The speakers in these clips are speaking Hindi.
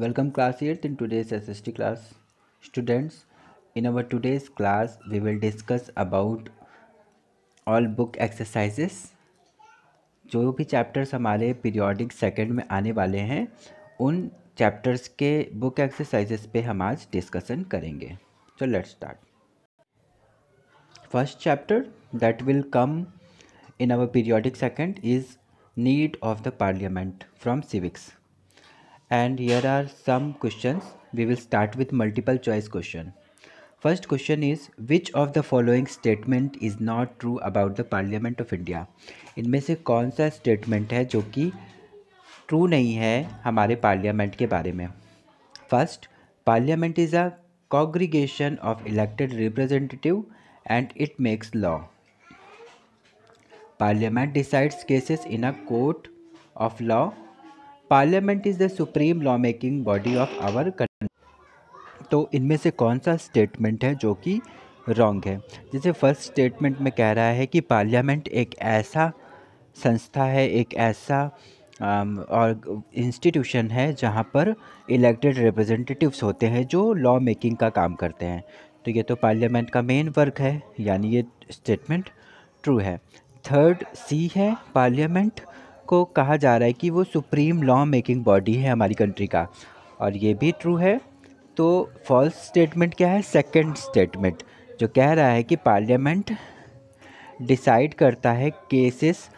Welcome class 8th in today's SST class. Students, in our today's class we will discuss about all book exercises. जो भी चैप्टर्स हमारे पीरियोडिक सेकंड में आने वाले हैं उन चैप्टर्स के बुक एक्सरसाइजेस पे हम आज डिस्कशन करेंगे so let's start first chapter that will come in our periodic second is need of the parliament from civics and here are some questions. We will start with multiple choice question. First question is which of the following statement is not true about the parliament of India? इनमें से कौन सा statement है जो कि ट्रू नहीं है हमारे पार्लियामेंट के बारे में first parliament is a congregation of elected representative and it makes law parliament decides cases in a court of law parliament is the supreme law making body of our country तो इनमें से कौन सा स्टेटमेंट है जो कि रॉन्ग है जैसे फर्स्ट स्टेटमेंट में कह रहा है कि पार्लियामेंट एक ऐसा संस्था है एक ऐसा um, और इंस्टीट्यूशन है जहाँ पर इलेक्टेड रिप्रेजेंटेटिव्स होते हैं जो लॉ मेकिंग का काम करते हैं तो ये तो पार्लियामेंट का मेन वर्क है यानी ये स्टेटमेंट ट्रू है थर्ड सी है पार्लियामेंट को कहा जा रहा है कि वो सुप्रीम लॉ मेकिंग बॉडी है हमारी कंट्री का और ये भी ट्रू है तो फॉल्स स्टेटमेंट क्या है सेकंड स्टेटमेंट जो कह रहा है कि पार्लियामेंट डिसाइड करता है केसेस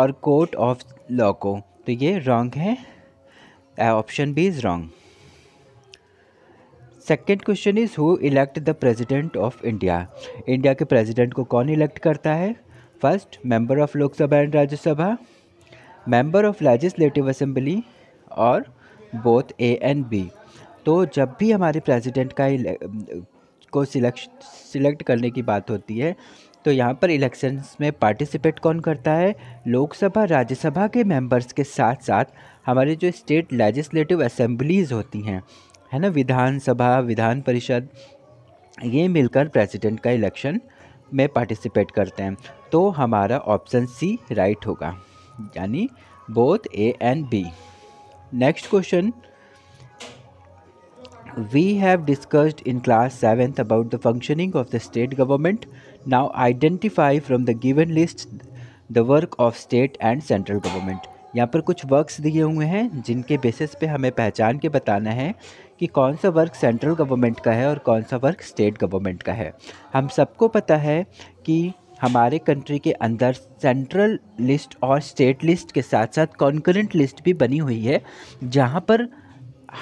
और कोर्ट ऑफ लॉ को तो ये रॉन्ग है option B is wrong second question is who elect the president of India India के प्रेजिडेंट को कौन इलेक्ट करता है first member of Lok Sabha and Rajya Sabha member of legislative assembly और बोथ ए एंड बी तो जब भी हमारे प्रेसिडेंट का को सिलेक्ट सिलेक्ट करने की बात होती है तो यहाँ पर इलेक्शंस में पार्टिसिपेट कौन करता है लोकसभा राज्यसभा के मेंबर्स के साथ साथ हमारे जो स्टेट लेजिस्लेटिव असेंबलीज होती हैं है ना विधानसभा विधान परिषद ये मिलकर प्रेसिडेंट का इलेक्शन में पार्टिसिपेट करते हैं तो हमारा ऑप्शन सी राइट होगा यानी both A and B next question we have discussed in class seventh about the functioning of the state government now identify from the given list the work of state and central government यहाँ पर कुछ वर्क्स दिए हुए हैं जिनके बेसिस पे हमें पहचान के बताना है कि कौन सा वर्क सेंट्रल गवर्नमेंट का है और कौन सा वर्क स्टेट गवर्नमेंट का है हम सबको पता है कि हमारे कंट्री के अंदर सेंट्रल लिस्ट और स्टेट लिस्ट के साथ साथ कॉन्करेंट लिस्ट भी बनी हुई है जहाँ पर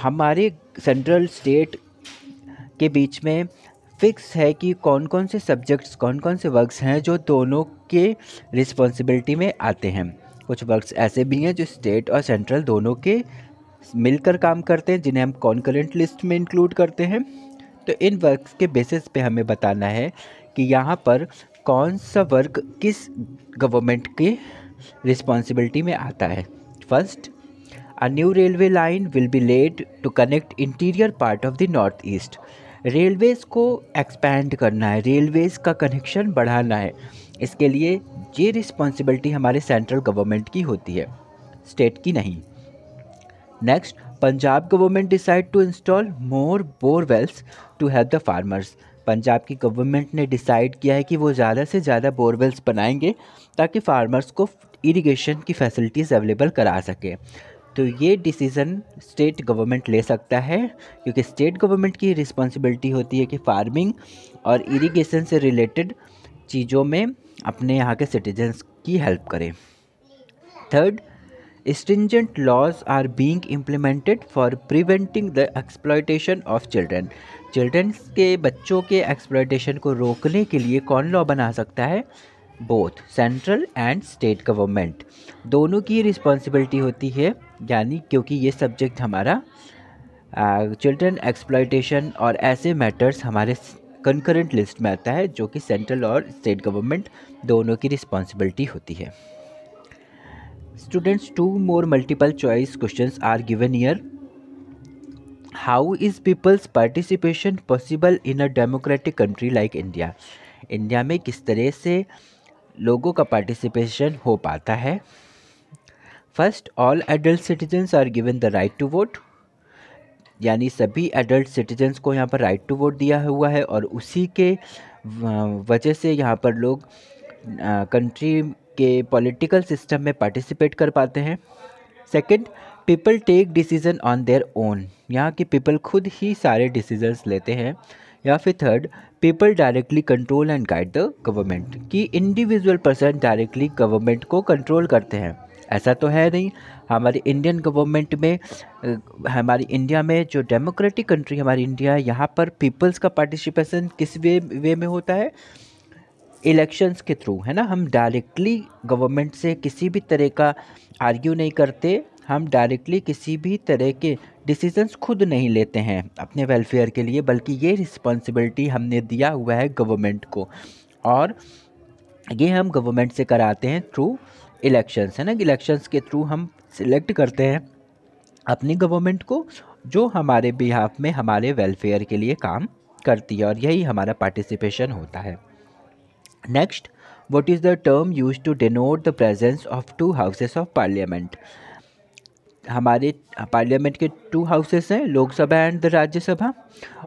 हमारे सेंट्रल स्टेट के बीच में फिक्स है कि कौन कौन से सब्जेक्ट्स कौन कौन से वर्क्स हैं जो दोनों के रिस्पॉन्सिबिलिटी में आते हैं कुछ वर्क्स ऐसे भी हैं जो स्टेट और सेंट्रल दोनों के मिलकर काम करते हैं जिन्हें हम कॉन्करेंट लिस्ट में इंक्लूड करते हैं तो इन वर्क्स के बेसिस पे हमें बताना है कि यहाँ पर कौन सा वर्ग किस गवर्नमेंट के रिस्पॉन्सिबिलिटी में आता है first a new railway line will be laid to connect interior part of the north east railways को एक्सपैंड करना है रेलवेज़ का कनेक्शन बढ़ाना है इसके लिए ये रिस्पॉन्सिबिलिटी हमारे सेंट्रल गवर्नमेंट की होती है स्टेट की नहीं next Punjab government decide to install more bore wells to help the farmers Punjab की गवर्नमेंट ने डिसाइड किया है कि वो ज़्यादा से ज़्यादा बोरवेल्स बनाएंगे ताकि फार्मर्स को इरिगेशन की फैसिलिटीज़ अवेलेबल करा सके तो ये डिसीज़न स्टेट गवर्नमेंट ले सकता है क्योंकि स्टेट गवर्नमेंट की रिस्पॉन्सिबिलिटी होती है कि फार्मिंग और इरिगेशन से रिलेटेड चीज़ों में अपने यहाँ के सिटीजन्स की हेल्प करें third stringent laws are being implemented for preventing the exploitation of children childrens के बच्चों के एक्सप्लाइटेशन को रोकने के लिए कौन लॉ बना सकता है both central and state government दोनों की रिस्पॉन्सिबिलिटी होती है यानी क्योंकि ये सब्जेक्ट हमारा चिल्ड्रन एक्सप्लाइटेशन और ऐसे मैटर्स हमारे कंकरेंट लिस्ट में आता है जो कि सेंट्रल और स्टेट गवर्नमेंट दोनों की रिस्पॉन्सिबिलिटी होती है Students, two more multiple choice questions are given here. How is people's participation possible in a democratic country like India? India में किस तरह से लोगों का पार्टिसिपेशन हो पाता है first all adult citizens are given the right to vote यानी सभी एडल्ट सिटीजन्स को यहाँ पर राइट टू वोट दिया हुआ है और उसी के वजह से यहाँ पर लोग कंट्री के पॉलिटिकल सिस्टम में पार्टिसिपेट कर पाते हैं second people take decision on their own यहाँ के पीपल खुद ही सारे डिसीजंस लेते हैं या फिर third people directly control and guide the government कि इंडिविजुअल पर्सन डायरेक्टली गवर्नमेंट को कंट्रोल करते हैं ऐसा तो है नहीं हमारी इंडियन गवर्नमेंट में हमारी इंडिया में जो डेमोक्रेटिक कंट्री हमारी इंडिया है यहाँ पर पीपल्स का पार्टिसिपेशन किस वे वे में होता है इलेक्शंस के थ्रू है ना हम डायरेक्टली गवर्नमेंट से किसी भी तरह का आर्ग्यू नहीं करते हम डायरेक्टली किसी भी तरह के डिसीजंस खुद नहीं लेते हैं अपने वेलफेयर के लिए बल्कि ये रिस्पॉन्सिबिलिटी हमने दिया हुआ है गवर्नमेंट को और ये हम गवर्नमेंट से कराते हैं थ्रू इलेक्शंस है ना इलेक्शंस के थ्रू हम सिलेक्ट करते हैं अपनी गवर्नमेंट को जो हमारे बिहाफ में हमारे वेलफेयर के लिए काम करती है और यही हमारा पार्टिसिपेशन होता है next what is the term use to denote the presence of two houses of parliament हमारे पार्लियामेंट के टू हाउसेस हैं लोकसभा एंड द राज्यसभा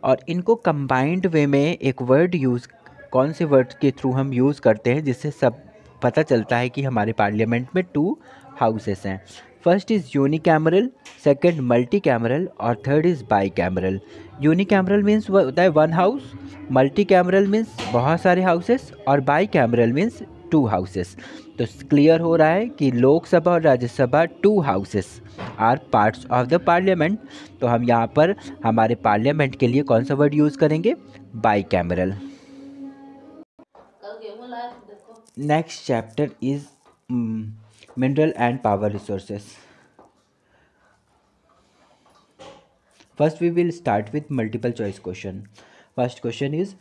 और इनको कंबाइंड वे में एक वर्ड यूज़ कौन से वर्ड के थ्रू हम यूज़ करते हैं जिससे सब पता चलता है कि हमारे पार्लियामेंट में टू हाउसेस हैं first is unicameral second multicameral और third is bicameral unicameral means होता है one house multicameral means बहुत सारे हाउसेस और bicameral means two houses तो क्लियर हो रहा है कि लोकसभा और Rajya Sabha two houses are parts of the parliament तो हम यहाँ पर हमारे पार्लियामेंट के लिए कौन सा वर्ड यूज़ करेंगे bicameral next chapter is mineral and power resources first we will start with multiple choice question first question is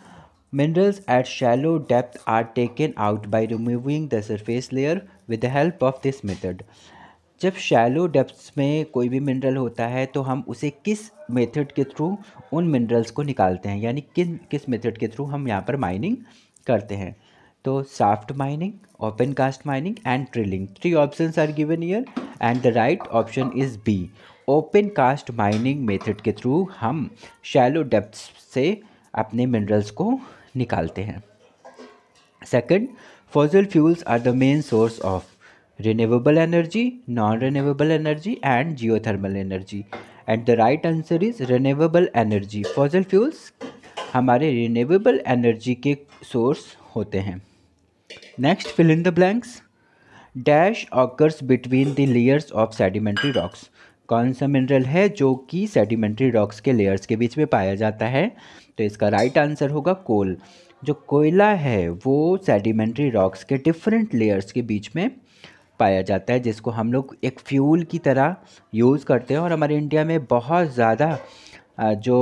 minerals at shallow depth are taken out by removing the surface layer with the help of this method जब शैलो डेप्थ में कोई भी मिनरल होता है तो हम उसे किस मेथड के थ्रू उन मिनरल्स को निकालते हैं यानी किन किस मेथड के थ्रू हम यहाँ पर माइनिंग करते हैं तो shaft mining open cast mining and drilling three option are given here and the right option is B open cast mining method के थ्रू हम शैलो डेप्थ से अपने मिनरल्स को निकालते हैं second fossil fuels are the main source of renewable energy non renewable energy and geo energy and the right answer is renewable energy fossil fuels हमारे रिन्यूएबल एनर्जी के सोर्स होते हैं next fill in the blanks dash occurs between the layers of sedimentary rocks कौन सा मिनरल है जो कि सेडिमेंट्री रॉक्स के लेयर्स के बीच में पाया जाता है तो इसका राइट आंसर होगा कोल जो कोयला है वो सेडिमेंट्री रॉक्स के डिफरेंट लेयर्स के बीच में पाया जाता है जिसको हम लोग एक फ्यूल की तरह यूज़ करते हैं और हमारे इंडिया में बहुत ज़्यादा जो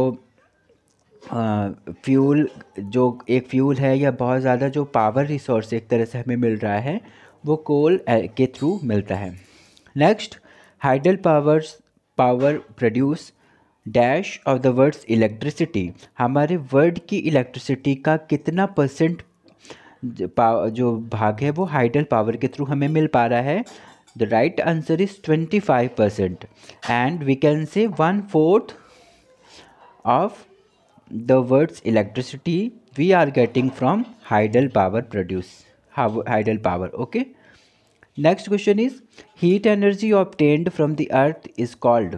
फ्यूल जो एक फ्यूल है या बहुत ज़्यादा जो पावर रिसोर्स एक तरह से हमें मिल रहा है वो कोल के थ्रू मिलता है next hydel powers power produce dash of the world's electricity हमारे वर्ड की इलेक्ट्रिसिटी का कितना परसेंट जो भाग है वो हाइडल पावर के थ्रू हमें मिल पा रहा है the right answer is twenty five percent and we can say one fourth of the world's electricity we are getting from hydel power produce hydel power okay next question is heat energy obtained from the earth is called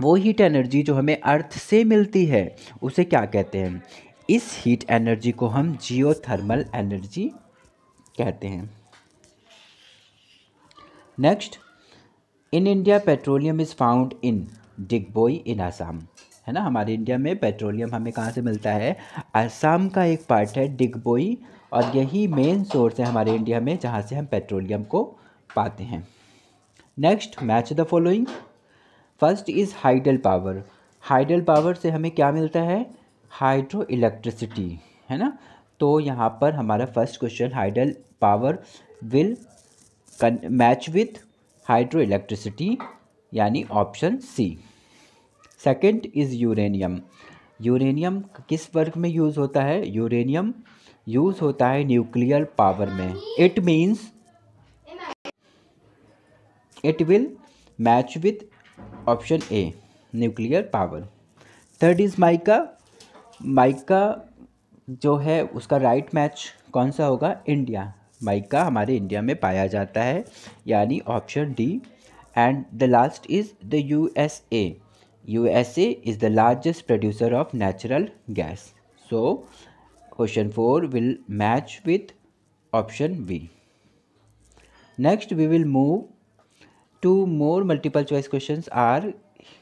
वो हीट एनर्जी जो हमें अर्थ से मिलती है उसे क्या कहते हैं इस हीट एनर्जी को हम जियोथर्मल एनर्जी कहते हैं next in India petroleum is found in Digboi in Assam है ना हमारे इंडिया में पेट्रोलियम हमें कहाँ से मिलता है असम का एक पार्ट है डिगबोई और यही मेन सोर्स है हमारे इंडिया में जहाँ से हम पेट्रोलियम को पाते हैं next match the following first is hydel power hydel power से हमें क्या मिलता है हाइड्रो इलेक्ट्रिसिटी है ना तो यहाँ पर हमारा first question hydel power will match with hydroelectricity यानी option C second is uranium uranium किस वर्ग में यूज़ होता है यूरेनियम यूज़ होता है न्यूक्लियर पावर में it means it will match with option A nuclear power third is mica mica जो है उसका राइट right मैच कौन सा होगा इंडिया माइका हमारे इंडिया में पाया जाता है यानी option D and the last is the U S A USA is the largest producer of natural gas. So question 4 will match with option B. Next we will move two more multiple choice questions are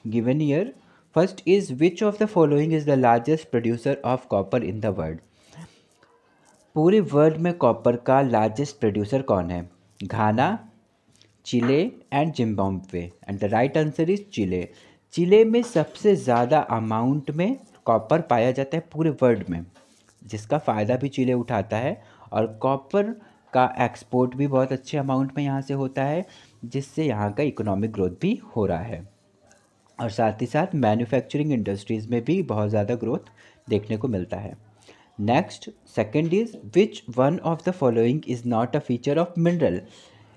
given here. First is which of the following is the largest producer of copper in the world? पूरे वर्ल्ड में कॉपर का लार्जेस्ट प्रोड्यूसर कौन है Ghana Chile and Zimbabwe and the right answer is Chile Chile में सबसे ज़्यादा अमाउंट में कॉपर पाया जाता है पूरे वर्ल्ड में जिसका फ़ायदा भी चिले उठाता है और कॉपर का एक्सपोर्ट भी बहुत अच्छे अमाउंट में यहाँ से होता है जिससे यहाँ का इकोनॉमिक ग्रोथ भी हो रहा है और साथ ही साथ मैन्युफैक्चरिंग इंडस्ट्रीज़ में भी बहुत ज़्यादा ग्रोथ देखने को मिलता है next second is which one of the following is not a feature of mineral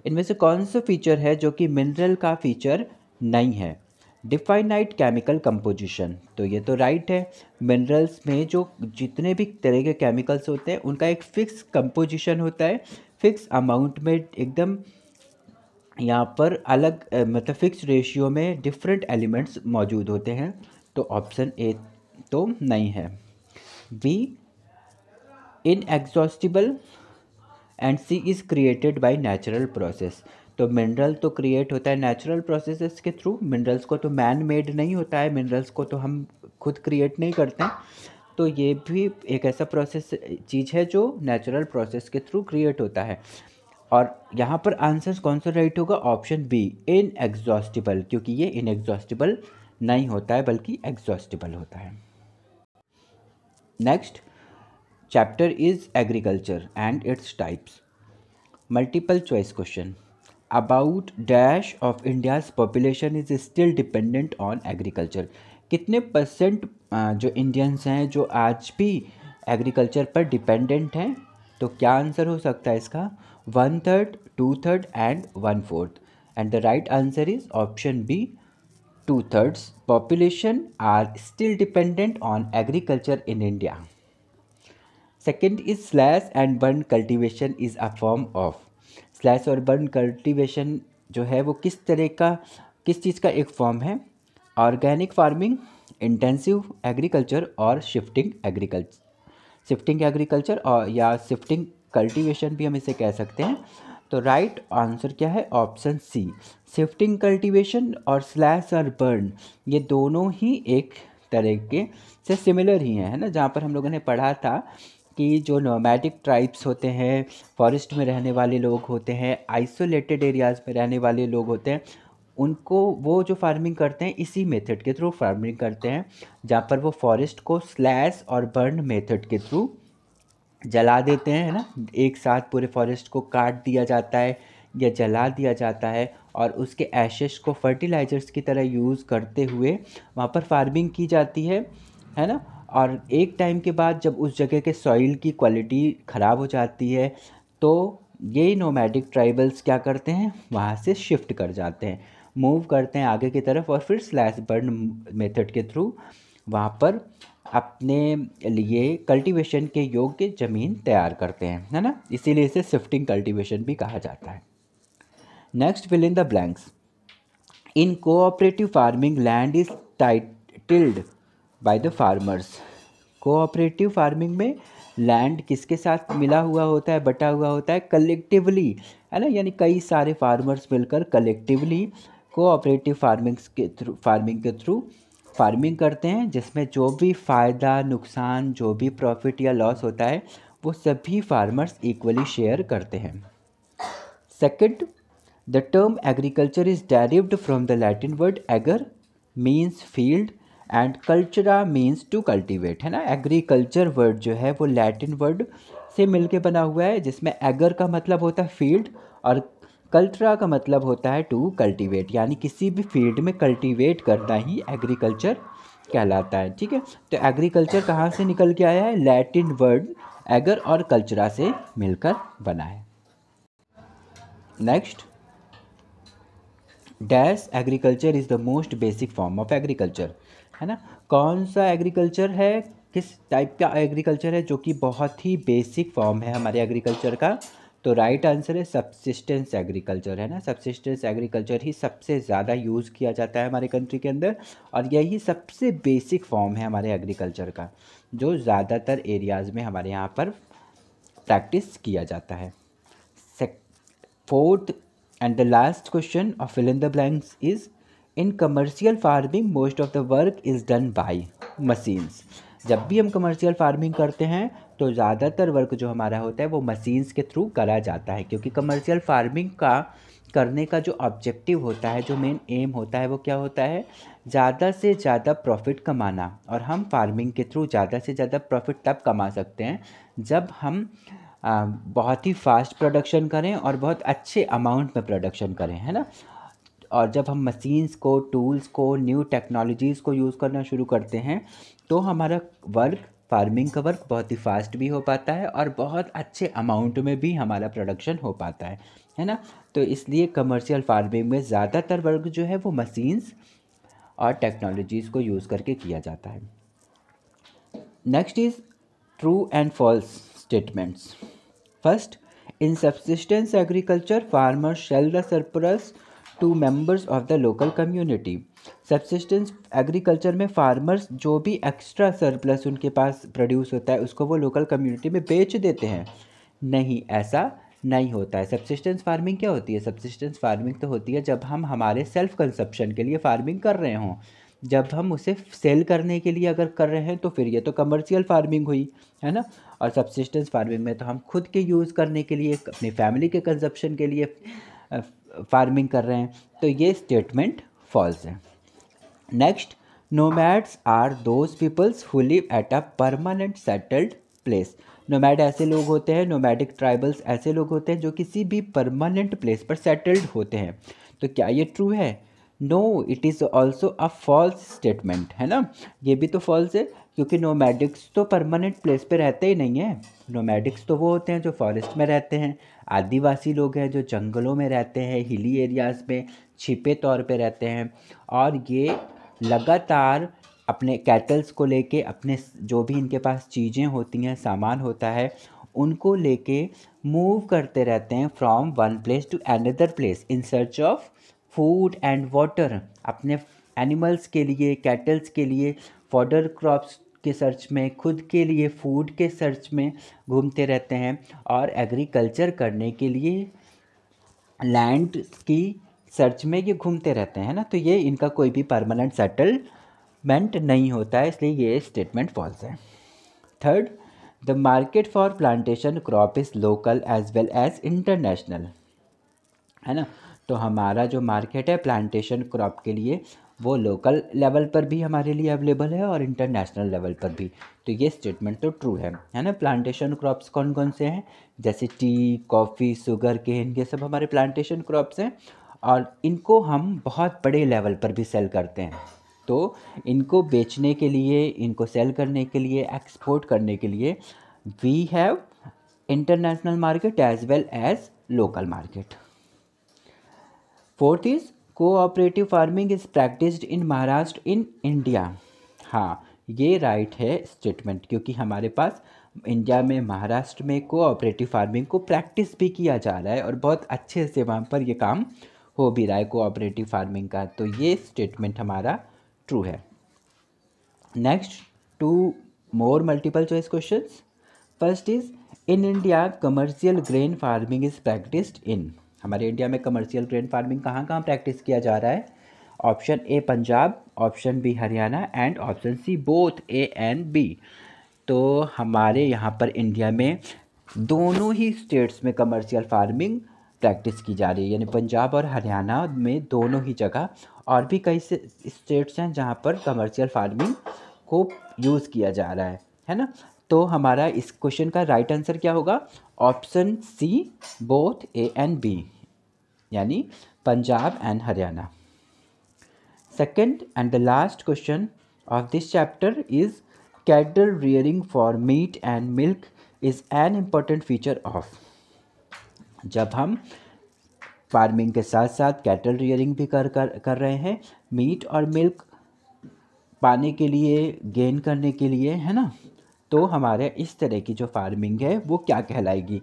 इनमें से कौन सा फीचर है जो कि मिनरल का फीचर नहीं है डिफाइनाइट केमिकल कंपोजिशन तो ये तो राइट है मिनरल्स में जो जितने भी तरह के केमिकल्स होते हैं उनका एक फ़िक्स कंपोजिशन होता है फिक्स अमाउंट में एकदम यहाँ पर अलग मतलब फ़िक्स रेशियो में डिफरेंट एलिमेंट्स मौजूद होते हैं तो ऑप्शन ए तो नहीं है B exhaustible and C is created by natural process तो मिनरल तो क्रिएट होता है नेचुरल प्रोसेसेस के थ्रू मिनरल्स को तो मैन मेड नहीं होता है मिनरल्स को तो हम खुद क्रिएट नहीं करते हैं तो ये भी एक ऐसा प्रोसेस चीज़ है जो नेचुरल प्रोसेस के थ्रू क्रिएट होता है और यहाँ पर आंसर कौन सा राइट होगा ऑप्शन बी एग्जॉस्टिबल क्योंकि ये इनएग्जॉस्टिबल नहीं होता है बल्कि एग्जॉस्टिबल होता है next chapter is agriculture and its types multiple choice question about dash of India's population is still dependent on agriculture कितने परसेंट जो इंडियंस हैं जो आज भी एग्रीकल्चर पर डिपेंडेंट हैं तो क्या आंसर हो सकता है इसका one third two third and one fourth and the right answer is option B two thirds population are still dependent on agriculture in India second is slash and burn cultivation is a form of slash और बर्न कल्टीवेशन जो है वो किस तरह का किस चीज़ का एक फॉर्म है ऑर्गेनिक फार्मिंग इंटेंसिव एग्रीकल्चर और शिफ्टिंग एग्रीकल्चर शिफ्टिंग एग्रीकल्चर और या शिफ्टिंग कल्टीवेशन भी हम इसे कह सकते हैं तो राइट right आंसर क्या है ऑप्शन सी शिफ्टिंग कल्टीवेशन और स्लैश और बर्न ये दोनों ही एक तरह के से सिमिलर ही हैं है ना जहाँ पर हम लोगों ने पढ़ा था कि जो नोमैडिक ट्राइब्स होते हैं फॉरेस्ट में रहने वाले लोग होते हैं आइसोलेटेड एरियाज़ में रहने वाले लोग होते हैं उनको वो जो फार्मिंग करते हैं इसी मेथड के थ्रू फार्मिंग करते हैं जहाँ पर वो फॉरेस्ट को स्लैश और बर्न मेथड के थ्रू जला देते हैं है ना एक साथ पूरे फॉरेस्ट को काट दिया जाता है या जला दिया जाता है और उसके एशेस को फर्टिलाइज़र्स की तरह यूज़ करते हुए वहाँ पर फार्मिंग की जाती है है ना और एक टाइम के बाद जब उस जगह के सॉइल की क्वालिटी ख़राब हो जाती है तो ये नोमैडिक ट्राइबल्स क्या करते हैं वहाँ से शिफ्ट कर जाते हैं मूव करते हैं आगे की तरफ और फिर स्लैश बर्न मेथड के थ्रू वहाँ पर अपने लिए कल्टीवेशन के योग्य ज़मीन तैयार करते हैं है ना इसीलिए इसे शिफ्टिंग कल्टीवेशन भी कहा जाता है next fill in the blanks in cooperative farming land is titled by the farmers cooperative farming में लैंड किसके साथ मिला हुआ होता है बटा हुआ होता है कलेक्टिवली है ना यानी कई सारे फार्मर्स मिलकर कलेक्टिवली कोऑपरेटिव फार्मिंग के थ्रू फार्मिंग के थ्रू फार्मिंग करते हैं जिसमें जो भी फ़ायदा नुकसान जो भी प्रॉफिट या लॉस होता है वो सभी फार्मर्स इक्वली शेयर करते हैं second the term agriculture is derived from the Latin word ager means field and cultura means to cultivate है ना एग्रीकल्चर वर्ड जो है वो लैटिन वर्ड से मिलके बना हुआ है जिसमें एगर का मतलब होता है फील्ड और कल्चरा का मतलब होता है टू कल्टिवेट यानी किसी भी फील्ड में कल्टिवेट करना ही एग्रीकल्चर कहलाता है ठीक है तो एग्रीकल्चर कहाँ से निकल के आया है लैटिन वर्ड एगर और कल्चरा से मिलकर बना है next dash agriculture is the most basic form of agriculture है ना कौन सा एग्रीकल्चर है किस टाइप का एग्रीकल्चर है जो कि बहुत ही बेसिक फॉर्म है हमारे एग्रीकल्चर का तो राइट आंसर है सब्सिस्टेंस एग्रीकल्चर है ना सब्सिस्टेंस एग्रीकल्चर ही सबसे ज़्यादा यूज़ किया जाता है हमारे कंट्री के अंदर और यही सबसे बेसिक फॉर्म है हमारे एग्रीकल्चर का जो ज़्यादातर एरियाज़ में हमारे यहाँ पर प्रैक्टिस किया जाता है fourth and the last question of fill in the blanks is in commercial farming most of the work is done by machines जब भी हम कमर्शियल फार्मिंग करते हैं तो ज़्यादातर वर्क जो हमारा होता है वो मशीन्स के थ्रू करा जाता है क्योंकि कमर्शियल फार्मिंग का करने का जो ऑब्जेक्टिव होता है जो मेन एम होता है वो क्या होता है ज़्यादा से ज़्यादा प्रॉफिट कमाना और हम फार्मिंग के थ्रू ज़्यादा से ज़्यादा प्रॉफिट तब कमा सकते हैं जब हम बहुत ही फास्ट प्रोडक्शन करें और बहुत अच्छे अमाउंट में प्रोडक्शन करें है ना और जब हम मशीन्स को टूल्स को न्यू टेक्नोलॉजीज़ को यूज़ करना शुरू करते हैं तो हमारा वर्क फार्मिंग का वर्क बहुत ही फास्ट भी हो पाता है और बहुत अच्छे अमाउंट में भी हमारा प्रोडक्शन हो पाता है है ना तो इसलिए कमर्शियल फार्मिंग में ज़्यादातर वर्क जो है वो मशीन्स और टेक्नोलॉजीज़ को यूज़ करके किया जाता है next is true and false statements first in subsistence agriculture farmer sell the surplus to members of the local community subsistence agriculture में फार्मर्स जो भी एक्स्ट्रा सरप्लस उनके पास प्रोड्यूस होता है उसको वो लोकल कम्युनिटी में बेच देते हैं नहीं ऐसा नहीं होता है सब्सिस्टेंस फार्मिंग क्या होती है सब्सिस्टेंस फार्मिंग तो होती है जब हम हमारे सेल्फ कंसप्शन के लिए फार्मिंग कर रहे हों जब हम उसे सेल करने के लिए अगर कर रहे हैं तो फिर ये तो कमर्शियल फार्मिंग हुई है ना और सब्सिस्टेंस फार्मिंग में तो हम खुद के यूज़ करने के लिए अपनी फैमिली के कंजप्शन के लिए फार्मिंग कर रहे हैं तो ये स्टेटमेंट फॉल्स है next nomads are those peoples who live at a permanent settled place nomad ऐसे लोग होते हैं नोमैडिक ट्राइबल्स ऐसे लोग होते हैं जो किसी भी परमानेंट प्लेस पर सेटल्ड होते हैं तो क्या ये ट्रू है no it is also a false statement है ना ये भी तो फॉल्स है क्योंकि नोमैडिक्स तो परमानेंट प्लेस पे रहते ही नहीं हैं नोमैडिक्स तो वो होते हैं जो फॉरेस्ट में रहते हैं आदिवासी लोग हैं जो जंगलों में रहते हैं हिली एरियाज़ में छिपे तौर पे रहते हैं और ये लगातार अपने कैटल्स को लेके अपने जो भी इनके पास चीज़ें होती हैं सामान होता है उनको लेके मूव करते रहते हैं from one place to another place in search of food and water अपने एनिमल्स के लिए कैटल्स के लिए फॉडर क्रॉप्स के सर्च में खुद के लिए फूड के सर्च में घूमते रहते हैं और एग्रीकल्चर करने के लिए लैंड की सर्च में ये घूमते रहते हैं ना तो ये इनका कोई भी परमानेंट सेटलमेंट नहीं होता है इसलिए ये स्टेटमेंट फॉल्स है third the market for plantation crop is local as well as international है ना तो हमारा जो मार्केट है प्लांटेशन क्रॉप के लिए वो लोकल लेवल पर भी हमारे लिए अवेलेबल है और इंटरनेशनल लेवल पर भी तो ये स्टेटमेंट तो ट्रू है है ना प्लांटेशन क्रॉप्स कौन कौन से हैं जैसे टी कॉफ़ी शुगर केन ये सब हमारे प्लांटेशन क्रॉप्स हैं और इनको हम बहुत बड़े लेवल पर भी सेल करते हैं तो इनको बेचने के लिए इनको सेल करने के लिए एक्सपोर्ट करने के लिए we have international market as well as local market fourth is cooperative farming is practised in Maharashtra in India हाँ ये राइट है स्टेटमेंट क्योंकि हमारे पास इंडिया में महाराष्ट्र में कोऑपरेटिव फार्मिंग को प्रैक्टिस भी किया जा रहा है और बहुत अच्छे से वहाँ पर ये काम हो भी रहा है कोऑपरेटिव फार्मिंग का तो ये स्टेटमेंट हमारा ट्रू है next two more multiple choice question first is in India commercial grain farming is practised in हमारे इंडिया में कमर्शियल ग्रेन फार्मिंग कहाँ कहाँ प्रैक्टिस किया जा रहा है option A Punjab option B Haryana and option C both A and B तो हमारे यहाँ पर इंडिया में दोनों ही स्टेट्स में कमर्शियल फार्मिंग प्रैक्टिस की जा रही है यानी पंजाब और हरियाणा में दोनों ही जगह और भी कई से स्टेट्स हैं जहाँ पर कमर्शियल फार्मिंग को यूज़ किया जा रहा है है ना तो हमारा इस क्वेश्चन का राइट आंसर क्या होगा option C both A and B यानी Punjab and Haryana second and the last question of this chapter is cattle rearing for meat and milk is an important feature of जब हम फार्मिंग के साथ साथ कैटल रियरिंग भी कर कर कर रहे हैं मीट और मिल्क पाने के लिए गेन करने के लिए है ना तो हमारे इस तरह की जो फार्मिंग है वो क्या कहलाएगी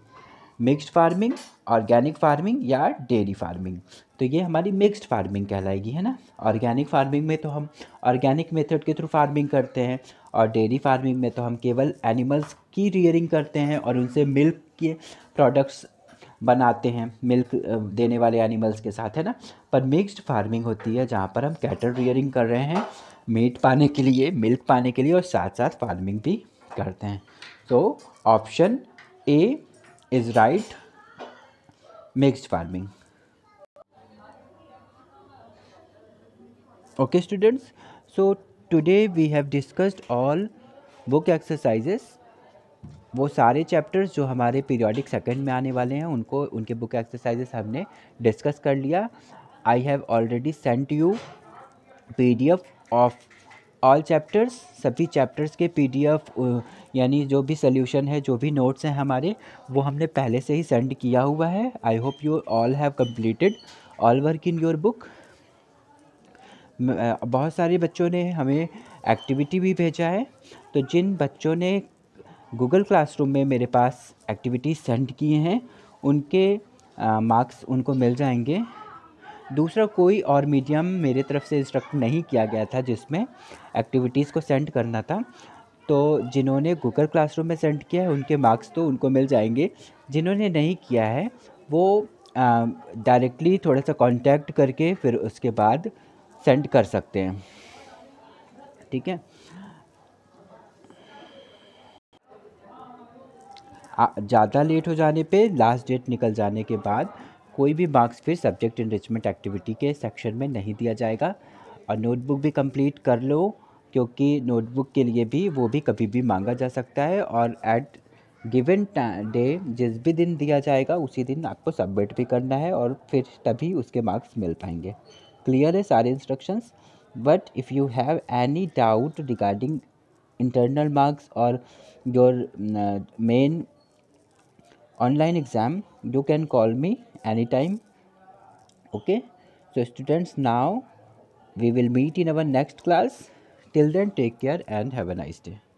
मिक्स्ड फार्मिंग ऑर्गेनिक फार्मिंग या डेयरी फार्मिंग तो ये हमारी मिक्स्ड फार्मिंग कहलाएगी है ना ऑर्गेनिक फार्मिंग में तो हम ऑर्गेनिक मेथड के थ्रू फार्मिंग करते हैं और डेयरी फार्मिंग में तो हम केवल एनिमल्स की रियरिंग करते हैं और उनसे मिल्क के प्रोडक्ट्स बनाते हैं मिल्क देने वाले एनिमल्स के साथ है ना पर मिक्स्ड फार्मिंग होती है जहाँ पर हम कैटल रियरिंग कर रहे हैं मीट पाने के लिए मिल्क पाने के लिए और साथ साथ फार्मिंग भी करते हैं तो option A is right mixed farming okay students so today we have discussed all book exercises वो सारे चैप्टर्स जो हमारे पीरियडिक सेकंड में आने वाले हैं उनको उनके बुक एक्सरसाइजेस हमने डिस्कस कर लिया I have already sent you PDF of all chapters सभी चैप्टर्स के पीडीएफ यानी जो भी सोल्यूशन है जो भी नोट्स हैं हमारे वो हमने पहले से ही सेंड किया हुआ है I hope you all have completed all work in your book बहुत सारे बच्चों ने हमें एक्टिविटी भी भेजा है तो जिन बच्चों ने गूगल क्लासरूम में मेरे पास एक्टिविटी सेंड किए हैं उनके मार्क्स उनको मिल जाएंगे दूसरा कोई और मीडियम मेरे तरफ से इंस्ट्रक्ट नहीं किया गया था जिसमें एक्टिविटीज़ को सेंड करना था तो जिन्होंने गूगल क्लासरूम में सेंड किया है उनके मार्क्स तो उनको मिल जाएंगे जिन्होंने नहीं किया है वो डायरेक्टली थोड़ा सा कांटेक्ट करके फिर उसके बाद सेंड कर सकते हैं ठीक है ज़्यादा लेट हो जाने पे लास्ट डेट निकल जाने के बाद कोई भी मार्क्स फिर सब्जेक्ट इनरिचमेंट एक्टिविटी के सेक्शन में नहीं दिया जाएगा और नोटबुक भी कंप्लीट कर लो क्योंकि नोटबुक के लिए भी वो भी कभी भी मांगा जा सकता है और एट गिवन डे जिस भी दिन दिया जाएगा उसी दिन आपको सबमिट भी करना है और फिर तभी उसके मार्क्स मिल पाएंगे क्लियर है सारे instructions but if you have any doubt regarding internal marks और your main online exam you can call me anytime okay so students now we will meet in our next class till then take care and have a nice day